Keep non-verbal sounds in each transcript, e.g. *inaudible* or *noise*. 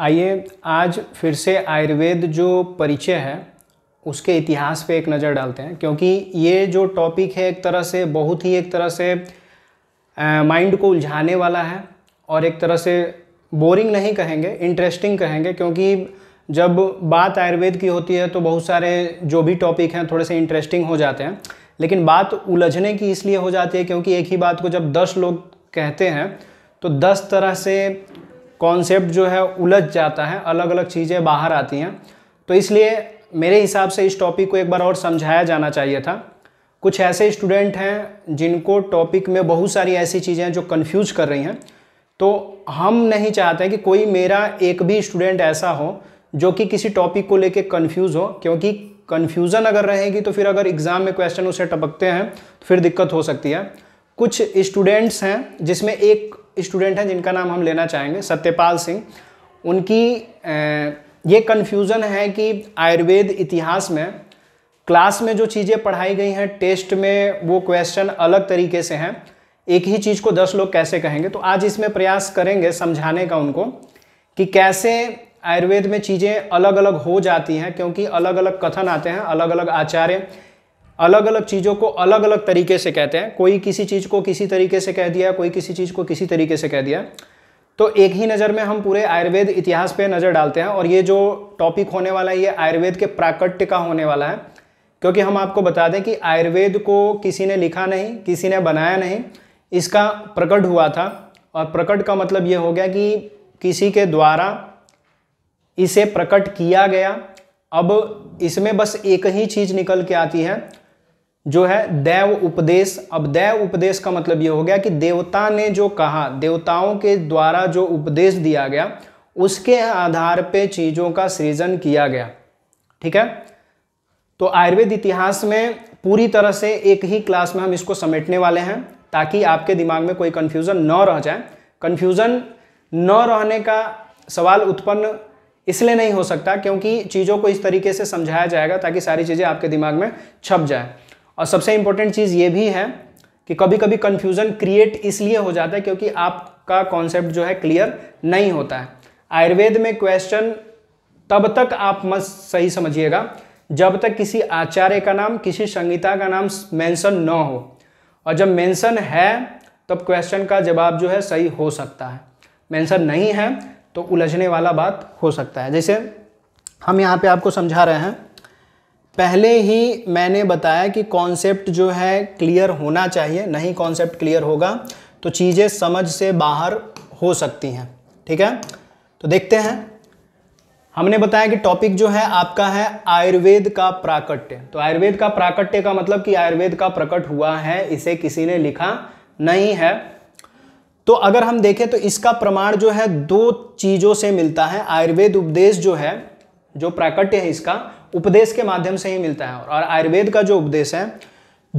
आइए आज फिर से आयुर्वेद जो परिचय है उसके इतिहास पे एक नज़र डालते हैं क्योंकि ये जो टॉपिक है एक तरह से बहुत ही एक तरह से माइंड को उलझाने वाला है और एक तरह से बोरिंग नहीं कहेंगे इंटरेस्टिंग कहेंगे क्योंकि जब बात आयुर्वेद की होती है तो बहुत सारे जो भी टॉपिक हैं थोड़े से इंटरेस्टिंग हो जाते हैं लेकिन बात उलझने की इसलिए हो जाती है क्योंकि एक ही बात को जब दस लोग कहते हैं तो दस तरह से कॉन्सेप्ट जो है उलझ जाता है अलग अलग चीज़ें बाहर आती हैं तो इसलिए मेरे हिसाब से इस टॉपिक को एक बार और समझाया जाना चाहिए था कुछ ऐसे स्टूडेंट हैं जिनको टॉपिक में बहुत सारी ऐसी चीज़ें जो कन्फ्यूज कर रही हैं तो हम नहीं चाहते कि कोई मेरा एक भी स्टूडेंट ऐसा हो जो कि किसी टॉपिक को लेके कंफ्यूज हो क्योंकि कन्फ्यूज़न अगर रहेगी तो फिर अगर एग्ज़ाम में क्वेश्चन उसे टपकते हैं तो फिर दिक्कत हो सकती है कुछ स्टूडेंट्स हैं जिसमें एक स्टूडेंट हैं जिनका नाम हम लेना चाहेंगे सत्यपाल सिंह उनकी ये कन्फ्यूज़न है कि आयुर्वेद इतिहास में क्लास में जो चीज़ें पढ़ाई गई हैं टेस्ट में वो क्वेश्चन अलग तरीके से हैं एक ही चीज़ को दस लोग कैसे कहेंगे तो आज इसमें प्रयास करेंगे समझाने का उनको कि कैसे आयुर्वेद में चीज़ें अलग अलग हो जाती हैं क्योंकि अलग अलग कथन आते हैं अलग अलग आचार्य अलग अलग चीज़ों को अलग अलग तरीके से कहते हैं कोई किसी चीज़ को किसी तरीके से कह दिया कोई किसी चीज़ को किसी तरीके से कह दिया तो एक ही नज़र में हम पूरे आयुर्वेद इतिहास पे नज़र डालते हैं और ये जो टॉपिक होने वाला है ये आयुर्वेद के प्राकट्य का होने वाला है क्योंकि हम आपको बता दें कि आयुर्वेद को किसी ने लिखा नहीं किसी ने बनाया नहीं इसका प्रकट हुआ था और प्रकट का मतलब ये हो गया कि किसी के द्वारा इसे प्रकट किया गया अब इसमें बस एक ही चीज़ निकल के आती है जो है दैव उपदेश अब दैव उपदेश का मतलब ये हो गया कि देवता ने जो कहा देवताओं के द्वारा जो उपदेश दिया गया उसके आधार पे चीज़ों का सृजन किया गया ठीक है तो आयुर्वेद इतिहास में पूरी तरह से एक ही क्लास में हम इसको समेटने वाले हैं ताकि आपके दिमाग में कोई कन्फ्यूज़न न रह जाए कन्फ्यूज़न न रहने का सवाल उत्पन्न इसलिए नहीं हो सकता क्योंकि चीज़ों को इस तरीके से समझाया जाएगा ताकि सारी चीज़ें आपके दिमाग में छप जाए और सबसे इंपॉर्टेंट चीज़ ये भी है कि कभी कभी कन्फ्यूज़न क्रिएट इसलिए हो जाता है क्योंकि आपका कॉन्सेप्ट जो है क्लियर नहीं होता है आयुर्वेद में क्वेश्चन तब तक आप मत सही समझिएगा जब तक किसी आचार्य का नाम किसी संगीता का नाम मेंशन न हो और जब मेंशन है तब तो क्वेश्चन का जवाब जो है सही हो सकता है मेंशन नहीं है तो उलझने वाला बात हो सकता है जैसे हम यहाँ पे आपको समझा रहे हैं पहले ही मैंने बताया कि कॉन्सेप्ट जो है क्लियर होना चाहिए नहीं कॉन्सेप्ट क्लियर होगा तो चीज़ें समझ से बाहर हो सकती हैं ठीक है तो देखते हैं हमने बताया कि टॉपिक जो है आपका है आयुर्वेद का प्राकट्य तो आयुर्वेद का प्राकट्य का मतलब कि आयुर्वेद का प्रकट हुआ है इसे किसी ने लिखा नहीं है तो अगर हम देखें तो इसका प्रमाण जो है दो चीज़ों से मिलता है आयुर्वेद उपदेश जो है जो प्राकट्य है इसका उपदेश के माध्यम से ही मिलता है और आयुर्वेद का जो उपदेश है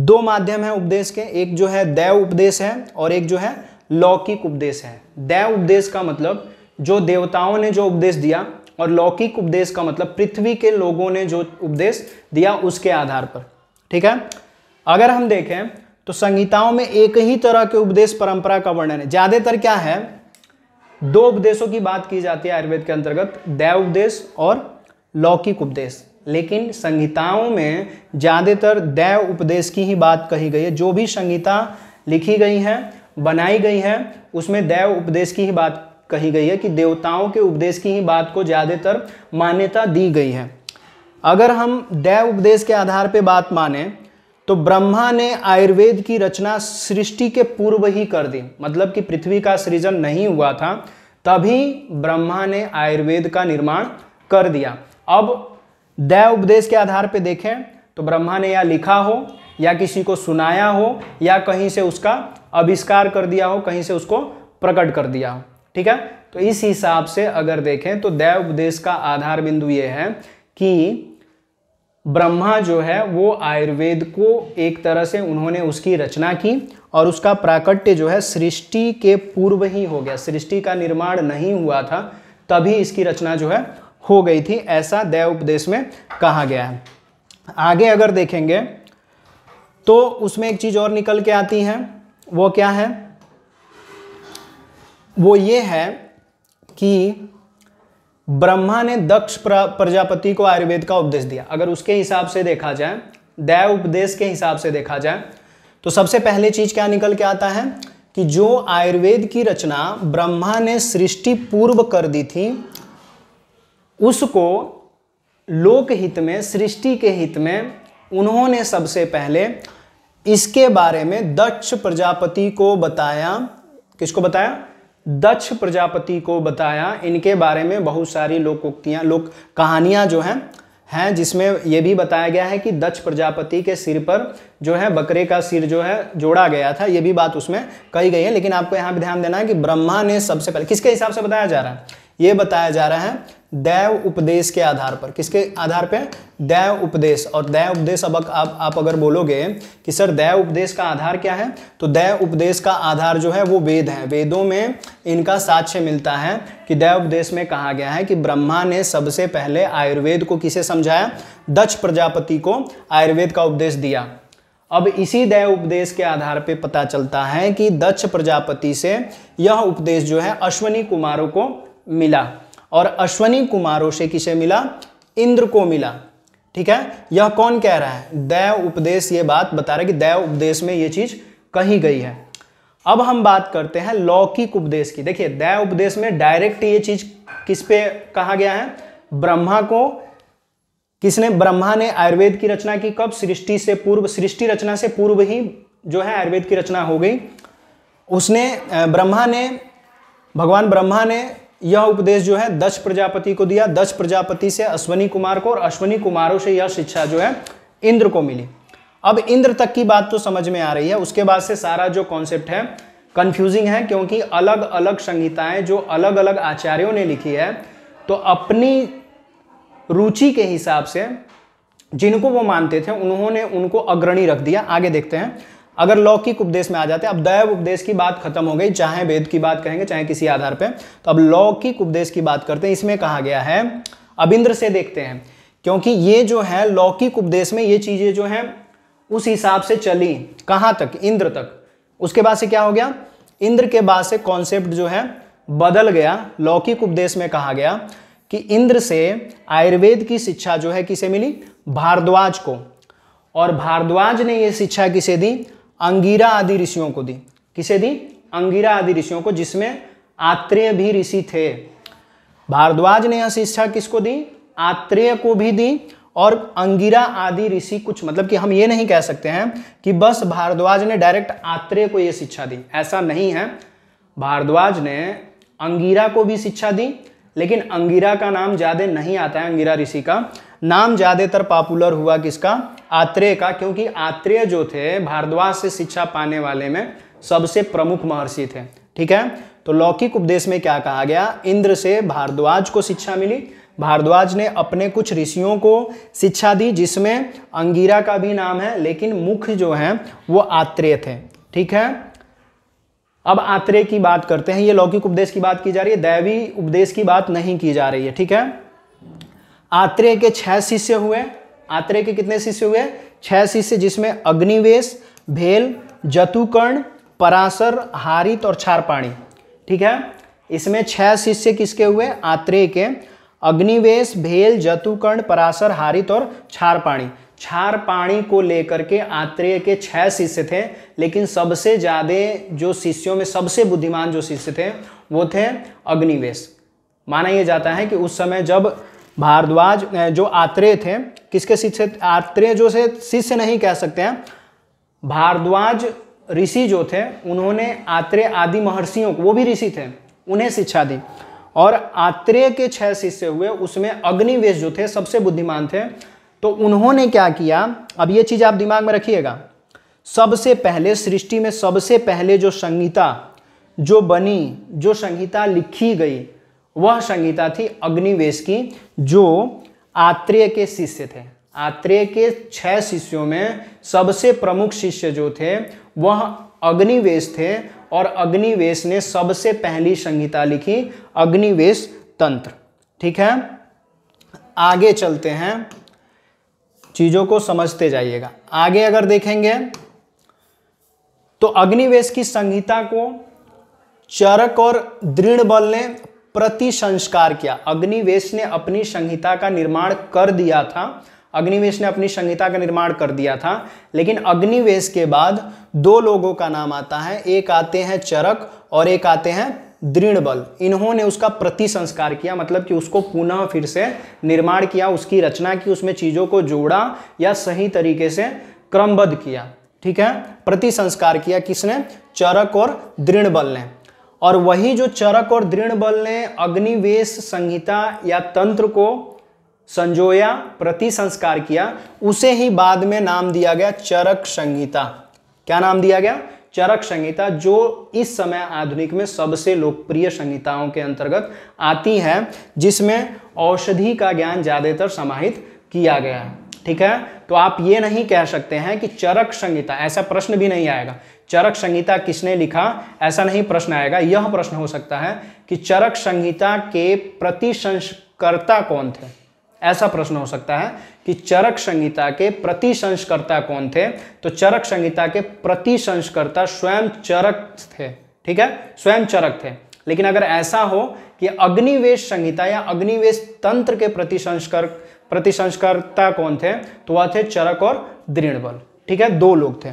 दो माध्यम है उपदेश के एक जो है दैव उपदेश है और एक जो है लौकिक उपदेश है दैव उपदेश का मतलब जो देवताओं ने जो उपदेश दिया और लौकिक उपदेश का मतलब पृथ्वी के लोगों ने जो उपदेश दिया उसके आधार पर ठीक है अगर हम देखें तो संहिताओं में एक ही तरह के उपदेश परंपरा का वर्णन है ज़्यादातर क्या है दो उपदेशों की बात की जाती है आयुर्वेद के अंतर्गत दैव उपदेश और लौकिक उपदेश लेकिन संहिताओं में ज़्यादातर दैव उपदेश की ही बात कही गई है जो भी संहिता लिखी गई है बनाई गई है उसमें दैव उपदेश की ही बात कही गई है कि देवताओं के उपदेश की ही बात को ज़्यादातर मान्यता दी गई है अगर हम दैव उपदेश के आधार पर बात माने तो ब्रह्मा ने आयुर्वेद की रचना सृष्टि के पूर्व ही कर दी मतलब कि पृथ्वी का सृजन नहीं हुआ था तभी ब्रह्मा ने आयुर्वेद का निर्माण कर दिया अब दया उपदेश के आधार पर देखें तो ब्रह्मा ने या लिखा हो या किसी को सुनाया हो या कहीं से उसका अविष्कार कर दिया हो कहीं से उसको प्रकट कर दिया हो ठीक है तो इस हिसाब से अगर देखें तो दैव उपदेश का आधार बिंदु ये है कि ब्रह्मा जो है वो आयुर्वेद को एक तरह से उन्होंने उसकी रचना की और उसका प्राकट्य जो है सृष्टि के पूर्व ही हो गया सृष्टि का निर्माण नहीं हुआ था तभी इसकी रचना जो है हो गई थी ऐसा दैव उपदेश में कहा गया है आगे अगर देखेंगे तो उसमें एक चीज़ और निकल के आती है वो क्या है वो ये है कि ब्रह्मा ने दक्ष प्रजापति को आयुर्वेद का उपदेश दिया अगर उसके हिसाब से देखा जाए दया उपदेश के हिसाब से देखा जाए तो सबसे पहले चीज़ क्या निकल के आता है कि जो आयुर्वेद की रचना ब्रह्मा ने सृष्टि पूर्व कर दी थी उसको लोकहित में सृष्टि के हित में उन्होंने सबसे पहले इसके बारे में दक्ष प्रजापति को बताया किसको बताया दक्ष प्रजापति को बताया इनके बारे में बहुत सारी लोकोक्तियाँ लोक कहानियाँ जो हैं हैं जिसमें यह भी बताया गया है कि दक्ष प्रजापति के सिर पर जो है बकरे का सिर जो है जोड़ा गया था यह भी बात उसमें कही गई है लेकिन आपको यहाँ पर ध्यान देना है कि ब्रह्मा ने सबसे पहले किसके हिसाब से बताया जा रहा है ये बताया जा रहा है दैव उपदेश के आधार पर किसके आधार पे दैव उपदेश और दैव उपदेश अब आप आप अगर बोलोगे कि सर दैव उपदेश का आधार क्या है तो दैव उपदेश का आधार जो है वो वेद है वेदों में इनका साक्ष्य मिलता है कि दैव उपदेश में कहा गया है कि ब्रह्मा ने सबसे पहले आयुर्वेद को किसे समझाया दक्ष प्रजापति को आयुर्वेद का उपदेश दिया अब इसी दैव उपदेश के आधार पर पता चलता है कि दक्ष प्रजापति से यह उपदेश जो है अश्वनी कुमारों को मिला और अश्वनी कुमारों से किसे मिला इंद्र को मिला ठीक है यह कौन कह रहा है दैव उपदेश ये बात बता रहा है कि दैव उपदेश में ये चीज कही गई है अब हम बात करते हैं लौकिक उपदेश की देखिए दैव उपदेश में डायरेक्ट ये चीज किस पे कहा गया है ब्रह्मा को किसने ब्रह्मा ने आयुर्वेद की रचना की कब सृष्टि से पूर्व सृष्टि रचना से पूर्व ही जो है आयुर्वेद की रचना हो गई उसने ब्रह्मा ने भगवान ब्रह्मा ने यह उपदेश जो है दक्ष प्रजापति को दिया दक्ष प्रजापति से अश्वनी कुमार को और अश्वनी कुमारों से यह शिक्षा जो है इंद्र को मिली अब इंद्र तक की बात तो समझ में आ रही है उसके बाद से सारा जो कॉन्सेप्ट है कंफ्यूजिंग है क्योंकि अलग अलग संहिताएं जो अलग अलग आचार्यों ने लिखी है तो अपनी रुचि के हिसाब से जिनको वो मानते थे उन्होंने उनको अग्रणी रख दिया आगे देखते हैं अगर लौकिक उपदेश में आ जाते अब दैव उपदेश की बात खत्म हो गई चाहे वेद की बात कहेंगे चाहे किसी आधार पर तो अब लौकिक उपदेश की बात करते हैं इसमें कहा गया है अबिंद्र से देखते हैं क्योंकि ये जो है लौकिक उपदेश में ये चीज़ें जो है उस हिसाब से चली कहां तक इंद्र तक उसके बाद से क्या हो गया इंद्र के बाद से कॉन्सेप्ट जो है बदल गया लौकिक उपदेश में कहा गया कि इंद्र से आयुर्वेद की शिक्षा जो है किसे मिली भारद्वाज को और भारद्वाज ने ये शिक्षा किसे दी अंगीरा आदि ऋषियों को दी किसे दी अंगीरा आदि ऋषियों को जिसमें आत्रेय भी ऋषि थे भारद्वाज ने यह शिक्षा किसको दी आत्रेय को भी दी और अंगिरा आदि ऋषि कुछ मतलब कि हम ये नहीं कह सकते हैं कि बस भारद्वाज ने डायरेक्ट आत्रेय को ये शिक्षा दी ऐसा नहीं है भारद्वाज ने अंगिरा को भी शिक्षा दी लेकिन अंगिरा का नाम ज़्यादा नहीं आता है अंगिरा ऋषि का नाम ज़्यादातर पॉपुलर हुआ किसका आत्रेय का क्योंकि आत्रेय जो थे भारद्वाज से शिक्षा पाने वाले में सबसे प्रमुख महर्षि थे ठीक है तो लौकिक उपदेश में क्या कहा गया इंद्र से भारद्वाज को शिक्षा मिली भारद्वाज ने अपने कुछ ऋषियों को शिक्षा दी जिसमें अंगीरा का भी नाम है लेकिन मुख्य जो है वो आत्रेय थे ठीक है अब आत्रेय की बात करते हैं ये लौकिक उपदेश की बात की जा रही है दैवी उपदेश की बात नहीं की जा रही है ठीक है आत्रेय के छह शिष्य हुए आत्रे के कितने शिष्य हुए छह शिष्य जिसमें अग्निवेश भेल जतुकर्ण पराशर हारित और छारपाणी ठीक है इसमें छह शिष्य किसके हुए आत्रेय के अग्निवेश भेल जतुकर्ण पराशर हारित और छारपाणी पाणी को लेकर के आत्रेय के छह शिष्य थे लेकिन सबसे ज़्यादा जो शिष्यों में सबसे बुद्धिमान जो शिष्य थे वो थे अग्निवेश माना यह जाता है कि उस समय जब भारद्वाज जो आत्रेय थे किसके शिष्य आत्रेय जो से शिष्य नहीं कह सकते हैं भारद्वाज ऋषि जो थे उन्होंने आत्रेय आदि महर्षियों को वो भी ऋषि थे उन्हें शिक्षा दी और आत्रेय के छह शिष्य हुए उसमें अग्निवेश जो थे सबसे बुद्धिमान थे तो उन्होंने क्या किया अब ये चीज़ आप दिमाग में रखिएगा सबसे पहले सृष्टि में सबसे पहले जो संगीता जो बनी जो संगीता लिखी गई वह संगीता थी अग्निवेश की जो आत्रेय के शिष्य थे आत्रेय के छह शिष्यों में सबसे प्रमुख शिष्य जो थे वह अग्निवेश थे और अग्निवेश ने सबसे पहली संहिता लिखी अग्निवेश तंत्र ठीक है आगे चलते हैं चीज़ों को समझते जाइएगा आगे अगर देखेंगे तो अग्निवेश की संहिता को चरक और दृढ़ बल ने प्रति संस्कार किया अग्निवेश ने अपनी संहिता का निर्माण कर दिया था अग्निवेश ने अपनी संहिता का निर्माण कर दिया था लेकिन अग्निवेश के बाद दो लोगों का नाम आता है एक आते हैं चरक और एक आते हैं दृढ़ बल इन्होंने उसका प्रति संस्कार किया मतलब कि उसको पुनः फिर से निर्माण किया उसकी रचना की उसमें चीज़ों को जोड़ा या सही तरीके से क्रमबद्ध किया ठीक है प्रति संस्कार किया किसने चरक और दृढ़ बल ने और वही जो चरक और दृढ़ बल ने अग्निवेश संहिता या तंत्र को संजोया प्रति संस्कार किया उसे ही बाद में नाम दिया गया चरक संहिता क्या नाम दिया गया चरक संहिता जो इस समय आधुनिक में सबसे लोकप्रिय संहिताओं के अंतर्गत आती है जिसमें औषधि का ज्ञान ज़्यादातर समाहित किया गया है ठीक है तो आप ये नहीं कह सकते हैं कि चरक संहिता ऐसा प्रश्न भी नहीं आएगा चरक संहिता किसने लिखा ऐसा नहीं प्रश्न आएगा यह प्रश्न हो सकता है कि चरक संहिता के प्रति संस्कर्ता कौन थे ऐसा प्रश्न हो सकता है कि चरक संहिता के प्रति संस्कर्ता कौन थे तो चरक संहिता के प्रति संस्कर्ता स्वयं चरक थे ठीक है स्वयं चरक थे लेकिन अगर ऐसा हो कि अग्निवेश संहिता या अग्निवेश तंत्र के प्रति संस्कर्क प्रतिसंस्कारता कौन थे तो वह थे चरक और दृढ़बल ठीक है दो लोग थे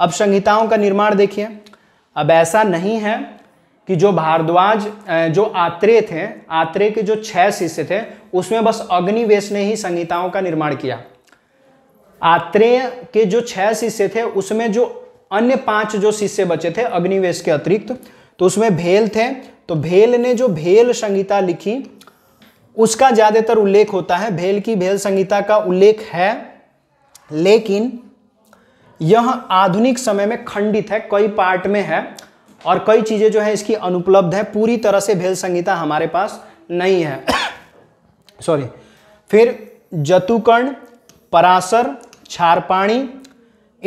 अब संहिताओं का निर्माण देखिए अब ऐसा नहीं है कि जो भारद्वाज जो आत्रेय थे आत्रेय के जो छह शिष्य थे उसमें बस अग्निवेश ने ही संहिताओं का निर्माण किया आत्रेय के जो छह शिष्य थे उसमें जो अन्य पांच जो शिष्य बचे थे अग्निवेश के अतिरिक्त तो उसमें भेल थे तो भेल ने जो भेल संहिता लिखी उसका ज़्यादातर उल्लेख होता है भेल की भेल संहिता का उल्लेख है लेकिन यह आधुनिक समय में खंडित है कई पार्ट में है और कई चीज़ें जो है इसकी अनुपलब्ध है पूरी तरह से भेल संहिता हमारे पास नहीं है सॉरी *coughs* फिर जतुकर्ण पराशर छारपाणी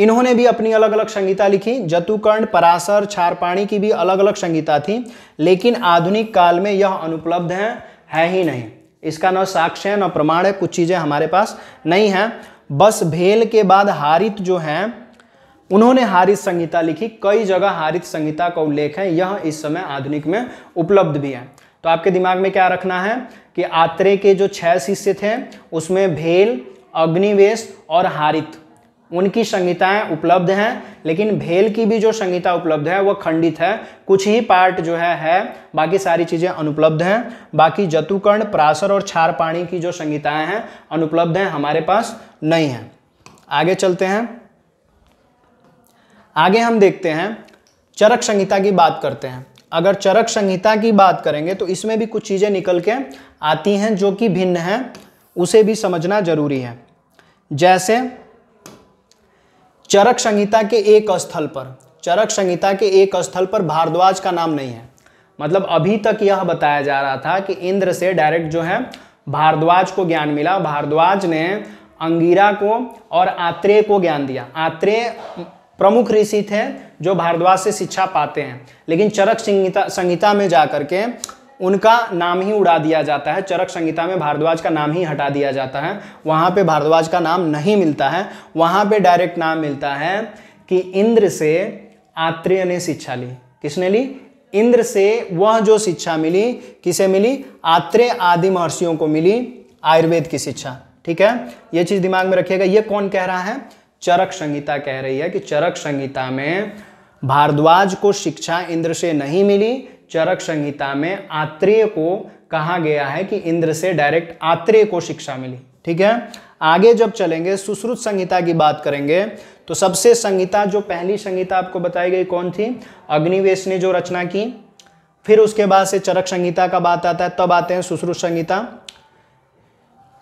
इन्होंने भी अपनी अलग अलग संगीता लिखी जतुकर्ण पराशर छारपाणी की भी अलग अलग संगीता थी लेकिन आधुनिक काल में यह अनुपलब्ध है, है ही नहीं इसका न साक्ष्य है न प्रमाण है कुछ चीज़ें हमारे पास नहीं हैं बस भेल के बाद हारित जो हैं उन्होंने हारित संहिता लिखी कई जगह हारित संहिता का उल्लेख है यह इस समय आधुनिक में उपलब्ध भी है तो आपके दिमाग में क्या रखना है कि आत्रे के जो छह शिष्य थे उसमें भेल अग्निवेश और हारित उनकी संहिताएं उपलब्ध हैं लेकिन भेल की भी जो संहिता उपलब्ध है वह खंडित है कुछ ही पार्ट जो है है बाकी सारी चीज़ें अनुपलब्ध हैं बाकी जतुकर्ण प्रासर और छार पाणी की जो संहिताएं हैं अनुपलब्ध हैं हमारे पास नहीं हैं आगे चलते हैं आगे हम देखते हैं चरक संहिता की बात करते हैं अगर चरक संहिता की बात करेंगे तो इसमें भी कुछ चीज़ें निकल के आती हैं जो कि भिन्न हैं उसे भी समझना जरूरी है जैसे चरक संहिता के एक स्थल पर चरक संहिता के एक स्थल पर भारद्वाज का नाम नहीं है मतलब अभी तक यह बताया जा रहा था कि इंद्र से डायरेक्ट जो है भारद्वाज को ज्ञान मिला भारद्वाज ने अंगीरा को और आत्रेय को ज्ञान दिया आत्रेय प्रमुख ऋषि थे जो भारद्वाज से शिक्षा पाते हैं लेकिन चरक संहिता संहिता में जा के उनका नाम ही उड़ा दिया जाता है चरक संहिता में भारद्वाज का नाम ही हटा दिया जाता है वहाँ पे भारद्वाज का नाम नहीं मिलता है वहाँ पे डायरेक्ट नाम मिलता है कि इंद्र से आत्रेय ने शिक्षा ली किसने ली इंद्र से वह जो शिक्षा मिली किसे मिली आत्रेय आदि महर्षियों को मिली आयुर्वेद की शिक्षा ठीक है ये चीज़ दिमाग में रखिएगा ये कौन कह रहा है चरक संहिता कह रही है कि चरक संहिता में भारद्वाज को शिक्षा इंद्र से नहीं मिली चरक संहिता में आत्रेय को कहा गया है कि इंद्र से डायरेक्ट आत्रेय को शिक्षा मिली ठीक है आगे जब चलेंगे सुश्रुत संहिता की बात करेंगे तो सबसे संहिता जो पहली संहिता आपको बताई गई कौन थी अग्निवेश ने जो रचना की फिर उसके बाद से चरक संहिता का बात आता है तब आते हैं सुश्रुत संहिता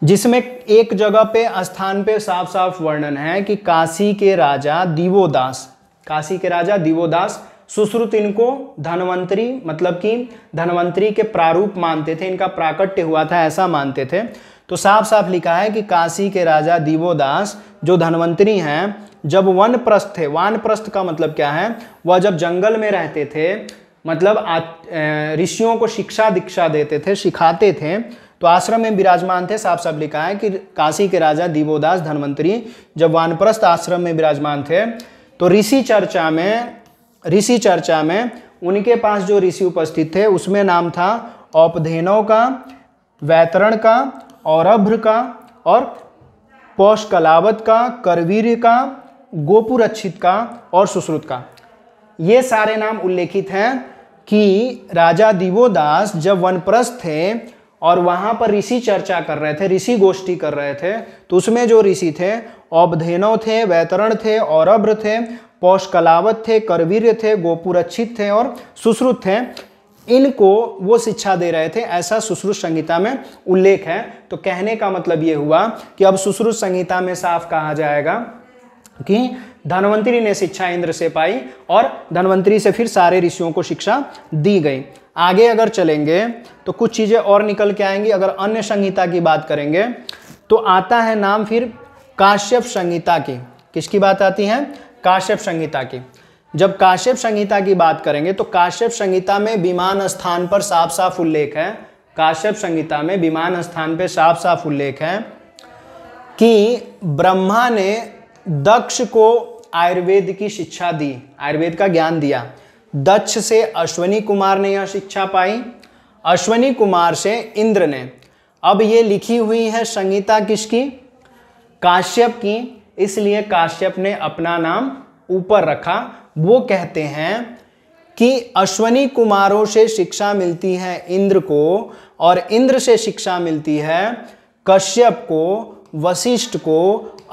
जिसमें एक जगह पे स्थान पे साफ साफ वर्णन है कि काशी के राजा दीवोदास काशी के राजा दीवोदास सुश्रुत इनको धनवंतरी मतलब कि धनवंतरी के प्रारूप मानते थे इनका प्राकट्य हुआ था ऐसा मानते थे तो साफ साफ लिखा है कि काशी के राजा दीवोदास जो धनवंतरी हैं जब वन प्रस्थ थे वानप्रस्थ प्रस्थ का मतलब क्या है वह जब जंगल में रहते थे मतलब ऋषियों को शिक्षा दीक्षा देते थे सिखाते थे तो आश्रम में विराजमान थे साफ साफ लिखा है कि काशी के राजा दीवोदास धनवंतरी जब वानप्रस्थ आश्रम में विराजमान थे तो ऋषि चर्चा में ऋषि चर्चा में उनके पास जो ऋषि उपस्थित थे उसमें नाम था औपधेनव का वैतरण का औरभ्र का और पौषकलावत का करवीर का गोपुरक्षित का और सुश्रुत का ये सारे नाम उल्लेखित हैं कि राजा दिवोदास जब वनप्रस्थ थे और वहां पर ऋषि चर्चा कर रहे थे ऋषि गोष्ठी कर रहे थे तो उसमें जो ऋषि थे औधेनव थे वैतरण थे औरभ्र थे पौषकलावत थे करवीर्य थे गोपुरक्षित थे और सुश्रुत थे इनको वो शिक्षा दे रहे थे ऐसा सुश्रुत संहिता में उल्लेख है तो कहने का मतलब ये हुआ कि अब सुश्रुत संहिता में साफ कहा जाएगा कि धनवंतरी ने शिक्षा इंद्र से पाई और धनवंतरी से फिर सारे ऋषियों को शिक्षा दी गई आगे अगर चलेंगे तो कुछ चीज़ें और निकल के आएंगी अगर अन्य संहिता की बात करेंगे तो आता है नाम फिर काश्यप संहिता की किसकी बात आती है काश्यप संहिता की जब काश्यप संहिता की बात करेंगे तो काश्यप संहिता में विमान स्थान पर साफ साफ उल्लेख है काश्यप संहिता में विमान स्थान पर साफ साफ उल्लेख है कि ब्रह्मा ने दक्ष को आयुर्वेद की शिक्षा दी आयुर्वेद का ज्ञान दिया दक्ष से अश्वनी कुमार ने यह शिक्षा पाई अश्वनी कुमार से इंद्र ने अब ये लिखी हुई है संगीता किसकी काश्यप की इसलिए काश्यप ने अपना नाम ऊपर रखा वो कहते हैं कि अश्वनी कुमारों से शिक्षा मिलती है इंद्र को और इंद्र से शिक्षा मिलती है कश्यप को वशिष्ठ को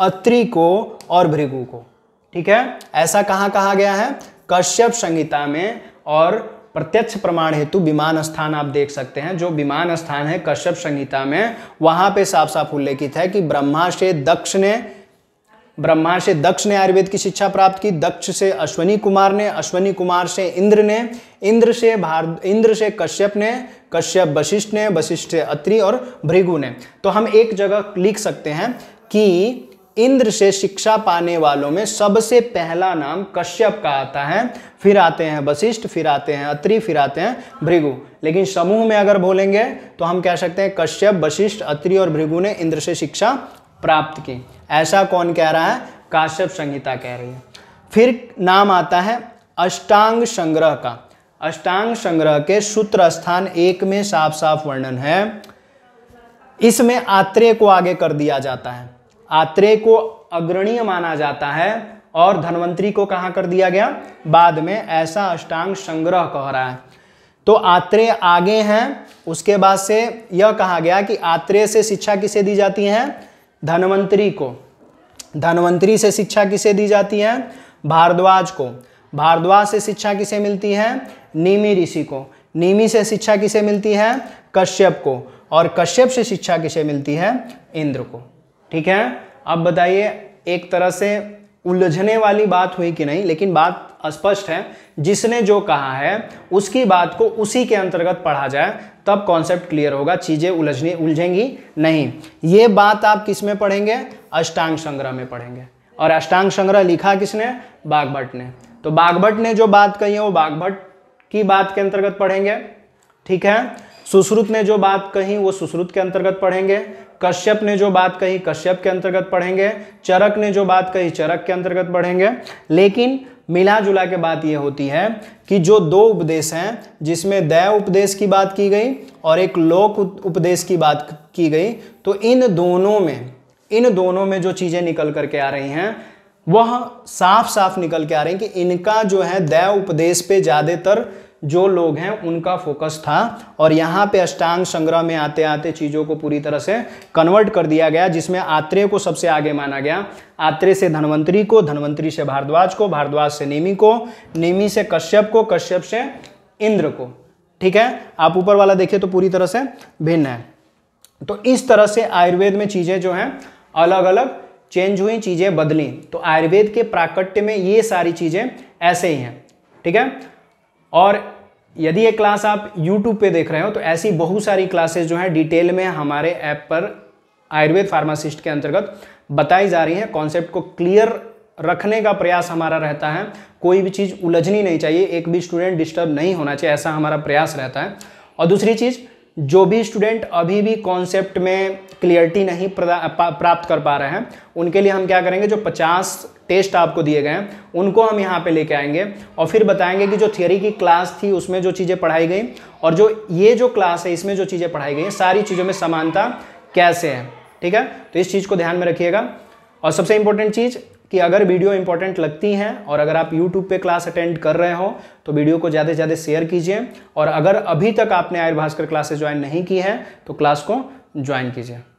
अत्रि को और भृगु को ठीक है ऐसा कहाँ कहा गया है कश्यप संहिता में और प्रत्यक्ष प्रमाण हेतु विमान स्थान आप देख सकते हैं जो विमान स्थान है कश्यप संहिता में वहाँ पे साफ साफ उल्लेखित है कि ब्रह्मा से दक्ष ने ब्रह्मा से दक्ष ने आयुर्वेद की शिक्षा प्राप्त की दक्ष से अश्वनी कुमार ने अश्वनी कुमार से इंद्र ने इंद्र से भार इंद्र से कश्यप ने कश्यप वशिष्ठ ने वशिष्ठ से अत्रि और भृगु ने तो हम एक जगह लिख सकते हैं कि इंद्र से शिक्षा पाने वालों में सबसे पहला नाम कश्यप का आता है फिर आते हैं वशिष्ठ फिर आते हैं अत्रि फिर आते हैं भृगु लेकिन समूह में अगर बोलेंगे तो हम कह सकते हैं कश्यप वशिष्ठ अत्रि और भृगु ने इंद्र से शिक्षा प्राप्त की ऐसा कौन कह रहा है काश्यप संहिता कह रही है फिर नाम आता है अष्टांग संग्रह का अष्टांग संग्रह के सूत्र स्थान एक में साफ साफ वर्णन है इसमें आत्रेय को आगे कर दिया जाता है आत्रेय को अग्रणीय माना जाता है और धनवंतरी को कहा कर दिया गया बाद में ऐसा अष्टांग संग्रह कह रहा है तो आत्रेय आगे हैं उसके बाद से यह कहा गया कि आत्रेय से शिक्षा किसे दी जाती है धनवंतरी को धनवंतरी से शिक्षा किसे दी जाती है भारद्वाज को भारद्वाज से शिक्षा किसे मिलती है नीमी ऋषि को नीमी से शिक्षा किसे मिलती है कश्यप को और कश्यप से शिक्षा किसे मिलती है इंद्र को ठीक है अब बताइए एक तरह से उलझने वाली बात हुई कि नहीं लेकिन बात स्पष्ट है जिसने जो कहा है उसकी बात को उसी के अंतर्गत पढ़ा जाए तब कॉन्सेप्ट क्लियर होगा चीज़ें उलझनी उलझेंगी नहीं ये बात आप किस में पढ़ेंगे अष्टांग संग्रह में पढ़ेंगे और अष्टांग संग्रह लिखा किसने बाघभट्ट ने तो बाघभट्ट ने जो बात कही है वो बाघभट्ट की बात के अंतर्गत पढ़ेंगे ठीक है सुश्रुत ने जो बात कही वो सुश्रुत के अंतर्गत पढ़ेंगे कश्यप ने जो बात कही कश्यप के अंतर्गत पढ़ेंगे चरक ने जो बात कही चरक के अंतर्गत पढ़ेंगे लेकिन मिला जुला के बात यह होती है कि जो दो उपदेश हैं जिसमें दया उपदेश की बात की गई और एक लोक उपदेश की बात की गई तो इन दोनों में इन दोनों में जो चीज़ें निकल करके आ रही हैं वह साफ साफ निकल के आ रही हैं कि इनका जो है दया उपदेश पे ज़्यादातर जो लोग हैं उनका फोकस था और यहाँ पे अष्टांग संग्रह में आते आते चीज़ों को पूरी तरह से कन्वर्ट कर दिया गया जिसमें आत्रेय को सबसे आगे माना गया आत्रेय से धनवंतरी को धनवंतरी से भारद्वाज को भारद्वाज से नेमी को नेमी से कश्यप को कश्यप से इंद्र को ठीक है आप ऊपर वाला देखिए तो पूरी तरह से भिन्न है तो इस तरह से आयुर्वेद में चीज़ें जो हैं अलग अलग चेंज हुई चीज़ें बदली तो आयुर्वेद के प्राकट्य में ये सारी चीज़ें ऐसे ही हैं ठीक है और यदि ये क्लास आप यूट्यूब पे देख रहे हो तो ऐसी बहुत सारी क्लासेज जो हैं डिटेल में हमारे ऐप पर आयुर्वेद फार्मासिस्ट के अंतर्गत बताई जा रही है कॉन्सेप्ट को क्लियर रखने का प्रयास हमारा रहता है कोई भी चीज़ उलझनी नहीं चाहिए एक भी स्टूडेंट डिस्टर्ब नहीं होना चाहिए ऐसा हमारा प्रयास रहता है और दूसरी चीज़ जो भी स्टूडेंट अभी भी कॉन्सेप्ट में क्लियरिटी नहीं प्राप्त कर पा रहे हैं उनके लिए हम क्या करेंगे जो 50 टेस्ट आपको दिए गए हैं उनको हम यहाँ पे लेके आएंगे और फिर बताएंगे कि जो थियोरी की क्लास थी उसमें जो चीज़ें पढ़ाई गई और जो ये जो क्लास है इसमें जो चीज़ें पढ़ाई गई सारी चीज़ों में समानता कैसे है ठीक है तो इस चीज़ को ध्यान में रखिएगा और सबसे इंपॉर्टेंट चीज़ कि अगर वीडियो इंपॉर्टेंट लगती हैं और अगर आप यूट्यूब पे क्लास अटेंड कर रहे हो तो वीडियो को ज़्यादा से ज़्यादा शेयर कीजिए और अगर अभी तक आपने आयर भास्कर क्लासेस ज्वाइन नहीं की हैं तो क्लास को ज्वाइन कीजिए